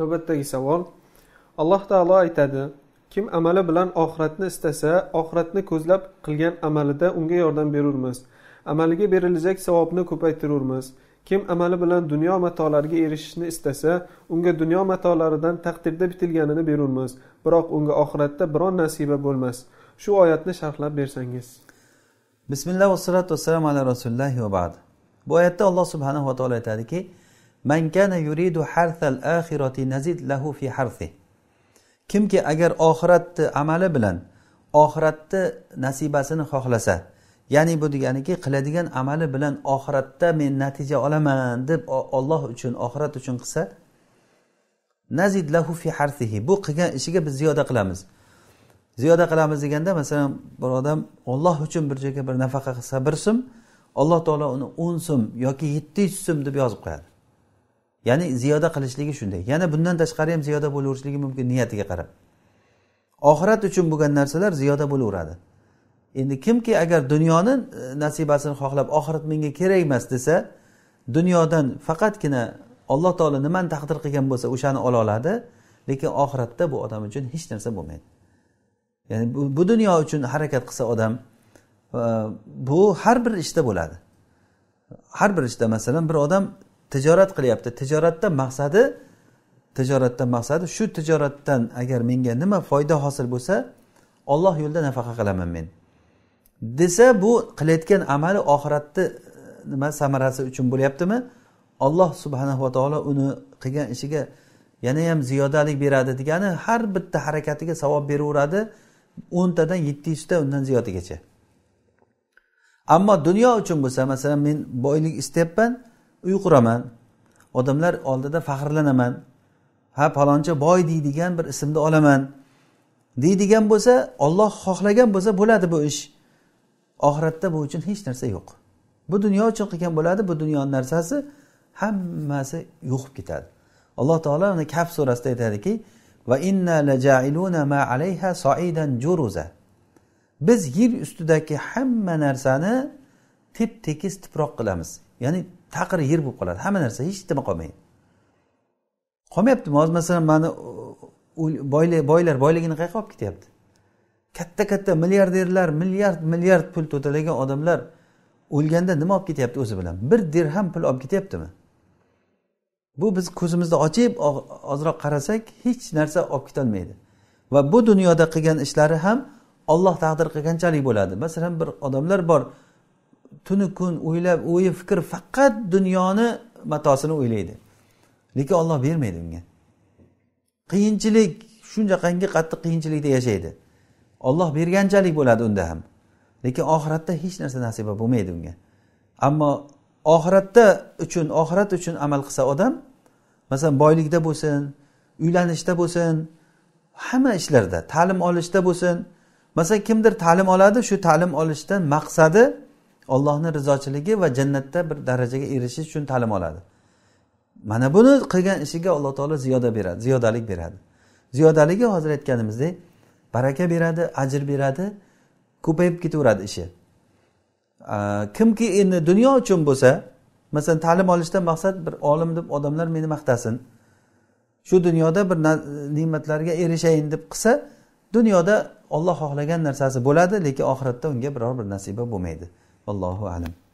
navbatdagi savol alloh taolo aytadi kim amali bilan oxiratni istasa oxiratni ko'zlab qilgan amalida unga yordam berurmiz amaliga berilajak savobni ko'paytirurmiz kim amali bilan dunyo matolariga erishishni istasa unga dunyo matolaridan taqdirda bitilganini berurmiz biroq unga oxiratda biron nasiba bo'lmas shu oyatni sharhlab bersangiz bismillah vassalatu vassalam ala rasulillahi va ba'd bu oyatda alloh subhanava taolo aytadiki man kana yuridu harsal axirati nazid lahu fi harsi kimki agar oxiratni amali bilan oxiratni nasibasini xohlasa ya'ni bu deganiki qiladigan amali bilan oxiratda men natija olaman deb olloh uchun oxirat uchun qilsa nazid lahu fi harsihi bu qilgan ishiga biz ziyoda qilamiz ziyoda qilamiz deganda masalan bir odam olloh uchun bir joyga bir nafaqa qilsa bir so'm alloh taolo uni o'n so'm yoki yetti yuz so'm deb yozib qo'yadi ya'ni ziyoda qilishligi shunday yana bundan tashqari ham ziyoda bo'laverishligi mumkin niyatiga qarab oxirat uchun bo'lgan narsalar ziyoda bo'laveradi endi kimki agar dunyoni e, nasibasini xohlab oxirat menga kerak emas desa dunyodan faqatgina alloh taolo nimani taqdir qilgan bo'lsa o'shani ola oladi lekin oxiratda bu odam uchun hech narsa bo'lmaydi ya'ni bu, bu dunyo uchun harakat qilsa odam e, bu har bir ishda bo'ladi har bir ishda masalan bir odam tijorat qilyapti tijoratda maqsadi tijoratdan maqsadi shu tijoratdan agar menga nima foyda hosil bo'lsa olloh yo'lida nafaqa qilaman men desa bu qilayotgan amali oxiratni e, nima samarasi uchun bo'lyaptimi olloh subhanahu va taolo uni qilgan ishiga yanayam ziyodalik beradi degani har bitta harakatiga savob beraveradi o'ntadan yetti yuzta undan ziyodigacha ammo dunyo uchun bo'lsa masalan men boylik istayapman uy quraman odamlar oldida faxrlanaman ha paloncha boy deydigan bir ismni olaman deydigan bo'lsa olloh xohlagan bo'lsa bo'ladi bu ish oxiratda bu uchun hech narsa yo'q bu dunyo uchun qilgan bo'ladi bu dunyoni narsasi hammasi yo'qib ketadi alloh taolo mana kaf surasida aytadiki va inna lajailuna ma alayha soidan juruza biz yer ustidagi hamma narsani tep tekis tuproq qilamiz ya'ni taqir yer bo'lib qoladi hamma narsa hech nima qolmaydi qolmayaptimi hozir masalan mani boylar boylar boyligini qayerga olib ketyapti katta katta milliarderlar milliard milliard pul to'talagan odamlar o'lganda nima olib ketyapti o'zi bilan bir dirham pul olib ketyaptimi bu biz ko'zimizni ochib ozroq qarasak hech narsa olib ketolmaydi va bu dunyoda qilgan ishlari ham olloh taqdir qilganchalik bo'ladi masalan bir odamlar bor tuni kun o'ylab o'yi fikr faqat dunyoni matosini o'ylaydi lekin olloh bermaydi unga qiyinchilik shunchaqangi qattiq qiyinchilikda yashaydi olloh berganchalik bo'ladi unda ham lekin oxiratda hech narsa nasiba bo'lmaydi unga ammo oxiratda uchun oxirat uchun amal qilsa odam masalan boylikda bo'lsin uylanishda bo'lsin hamma ishlarda ta'lim olishda bo'lsin masalan kimdir ta'lim oladi shu ta'lim olishdan maqsadi ollohni rizochiligi va jannatda bir darajaga erishish uchun ta'lim oladi mana buni qilgan ishiga alloh taolo ziyoda beradi ziyodalik beradi ziyodaligi hozir aytganimizdek baraka beradi ajr beradi ko'payib ketaveradi ishi kimki endi dunyo uchun bo'lsa masalan ta'lim olishdan maqsad bir olim deb odamlar meni maqtasin shu dunyoda bir ne'matlarga erishayin deb qilsa dunyoda olloh xohlagan narsasi bo'ladi lekin oxiratda unga biror bir nasiba bo'lmaydi والله أعلم